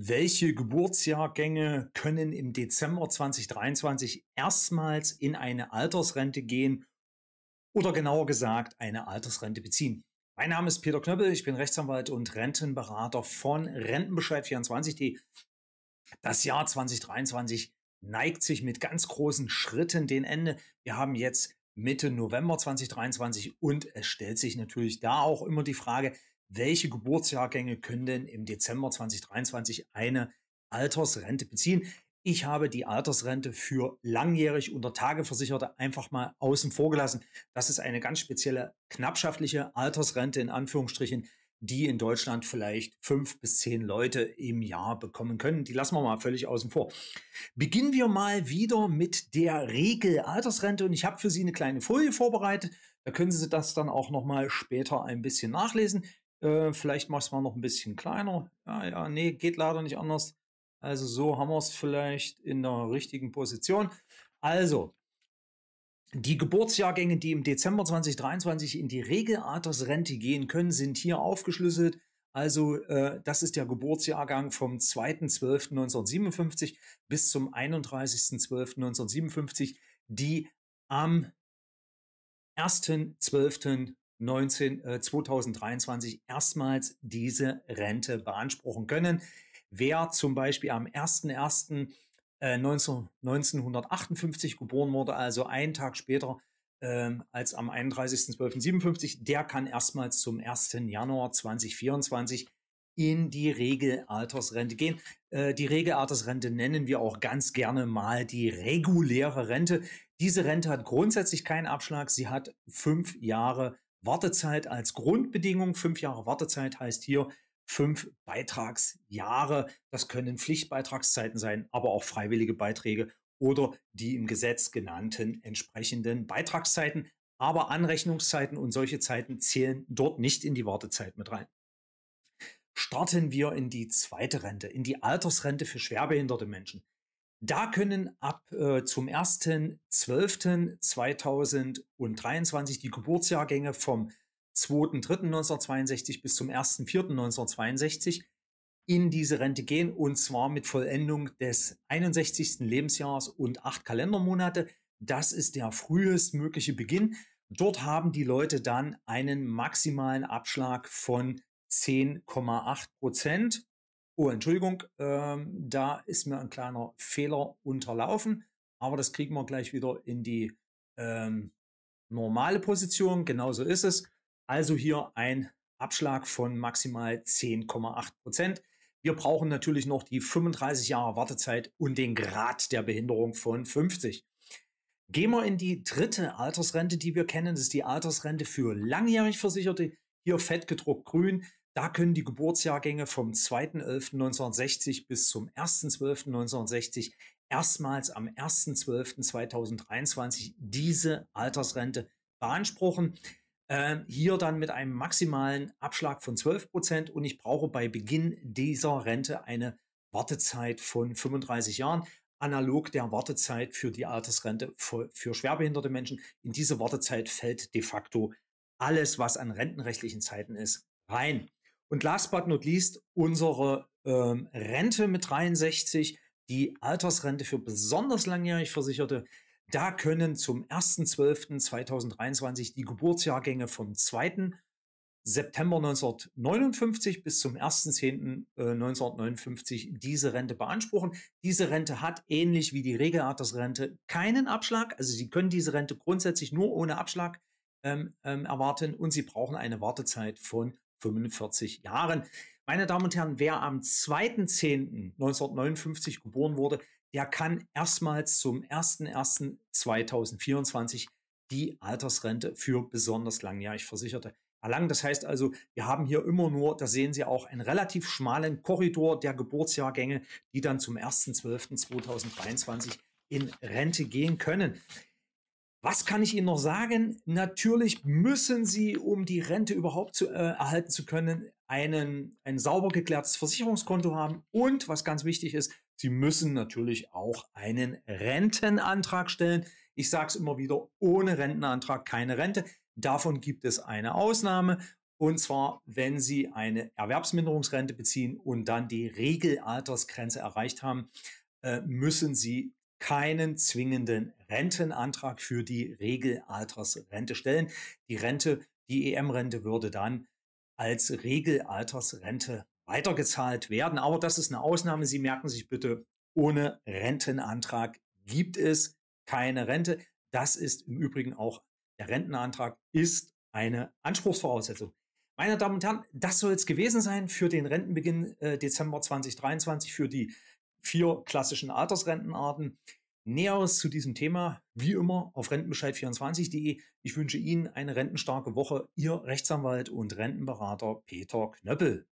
Welche Geburtsjahrgänge können im Dezember 2023 erstmals in eine Altersrente gehen oder genauer gesagt eine Altersrente beziehen? Mein Name ist Peter Knöppel, ich bin Rechtsanwalt und Rentenberater von Rentenbescheid24.de. Das Jahr 2023 neigt sich mit ganz großen Schritten dem Ende. Wir haben jetzt Mitte November 2023 und es stellt sich natürlich da auch immer die Frage, welche Geburtsjahrgänge können denn im Dezember 2023 eine Altersrente beziehen. Ich habe die Altersrente für langjährig unter Tage Versicherte einfach mal außen vor gelassen. Das ist eine ganz spezielle knappschaftliche Altersrente in Anführungsstrichen, die in Deutschland vielleicht fünf bis zehn Leute im Jahr bekommen können. Die lassen wir mal völlig außen vor. Beginnen wir mal wieder mit der Regel Altersrente und ich habe für Sie eine kleine Folie vorbereitet. Da können Sie das dann auch noch mal später ein bisschen nachlesen. Äh, vielleicht machst du mal noch ein bisschen kleiner. Ja, ja, nee, geht leider nicht anders. Also so haben wir es vielleicht in der richtigen Position. Also, die Geburtsjahrgänge, die im Dezember 2023 in die Regelaltersrente gehen können, sind hier aufgeschlüsselt. Also äh, das ist der Geburtsjahrgang vom 2.12.1957 bis zum 31.12.1957, die am 1.12. 19, äh, 2023 erstmals diese Rente beanspruchen können. Wer zum Beispiel am 01.01. Äh, geboren wurde, also einen Tag später ähm, als am 31.12.57, der kann erstmals zum 1. Januar 2024 in die Regelaltersrente gehen. Äh, die Regelaltersrente nennen wir auch ganz gerne mal die reguläre Rente. Diese Rente hat grundsätzlich keinen Abschlag. Sie hat fünf Jahre Wartezeit als Grundbedingung. Fünf Jahre Wartezeit heißt hier fünf Beitragsjahre. Das können Pflichtbeitragszeiten sein, aber auch freiwillige Beiträge oder die im Gesetz genannten entsprechenden Beitragszeiten. Aber Anrechnungszeiten und solche Zeiten zählen dort nicht in die Wartezeit mit rein. Starten wir in die zweite Rente, in die Altersrente für schwerbehinderte Menschen. Da können ab äh, zum 1.12.2023 die Geburtsjahrgänge vom 2.3.1962 bis zum 1.4.1962 in diese Rente gehen und zwar mit Vollendung des 61. Lebensjahres und acht Kalendermonate. Das ist der frühestmögliche Beginn. Dort haben die Leute dann einen maximalen Abschlag von 10,8 Prozent oh, Entschuldigung, ähm, da ist mir ein kleiner Fehler unterlaufen, aber das kriegen wir gleich wieder in die ähm, normale Position, genauso ist es. Also hier ein Abschlag von maximal 10,8 Prozent. Wir brauchen natürlich noch die 35 Jahre Wartezeit und den Grad der Behinderung von 50. Gehen wir in die dritte Altersrente, die wir kennen. Das ist die Altersrente für langjährig Versicherte. Hier fett gedruckt grün. Da können die Geburtsjahrgänge vom 2.11.1960 bis zum 1.12.1960 erstmals am 1.12.2023 diese Altersrente beanspruchen. Ähm, hier dann mit einem maximalen Abschlag von 12 Prozent und ich brauche bei Beginn dieser Rente eine Wartezeit von 35 Jahren, analog der Wartezeit für die Altersrente für schwerbehinderte Menschen. In diese Wartezeit fällt de facto alles, was an rentenrechtlichen Zeiten ist, rein. Und last but not least unsere ähm, Rente mit 63, die Altersrente für besonders langjährig Versicherte. Da können zum 1.12.2023 die Geburtsjahrgänge vom 2. September 1959 bis zum 1.10.1959 äh, diese Rente beanspruchen. Diese Rente hat ähnlich wie die Regelaltersrente keinen Abschlag. Also Sie können diese Rente grundsätzlich nur ohne Abschlag ähm, ähm erwarten und Sie brauchen eine Wartezeit von 45 Jahren. Meine Damen und Herren, wer am 2.10.1959 geboren wurde, der kann erstmals zum 1.1.2024 die Altersrente für besonders langjährig Versicherte erlangen. Das heißt also, wir haben hier immer nur, da sehen Sie auch, einen relativ schmalen Korridor der Geburtsjahrgänge, die dann zum 1.12.2023 in Rente gehen können. Was kann ich Ihnen noch sagen? Natürlich müssen Sie, um die Rente überhaupt zu, äh, erhalten zu können, einen, ein sauber geklärtes Versicherungskonto haben. Und was ganz wichtig ist, Sie müssen natürlich auch einen Rentenantrag stellen. Ich sage es immer wieder, ohne Rentenantrag keine Rente. Davon gibt es eine Ausnahme. Und zwar, wenn Sie eine Erwerbsminderungsrente beziehen und dann die Regelaltersgrenze erreicht haben, äh, müssen Sie keinen zwingenden Rentenantrag für die Regelaltersrente stellen. Die Rente, die EM-Rente würde dann als Regelaltersrente weitergezahlt werden. Aber das ist eine Ausnahme. Sie merken sich bitte, ohne Rentenantrag gibt es keine Rente. Das ist im Übrigen auch der Rentenantrag ist eine Anspruchsvoraussetzung. Meine Damen und Herren, das soll es gewesen sein für den Rentenbeginn äh, Dezember 2023 für die vier klassischen Altersrentenarten. Näheres zu diesem Thema, wie immer, auf rentenbescheid24.de. Ich wünsche Ihnen eine rentenstarke Woche. Ihr Rechtsanwalt und Rentenberater Peter Knöppel.